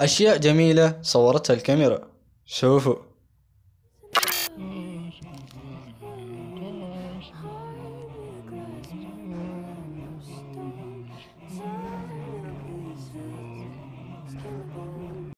أشياء جميلة صورتها الكاميرا شوفوا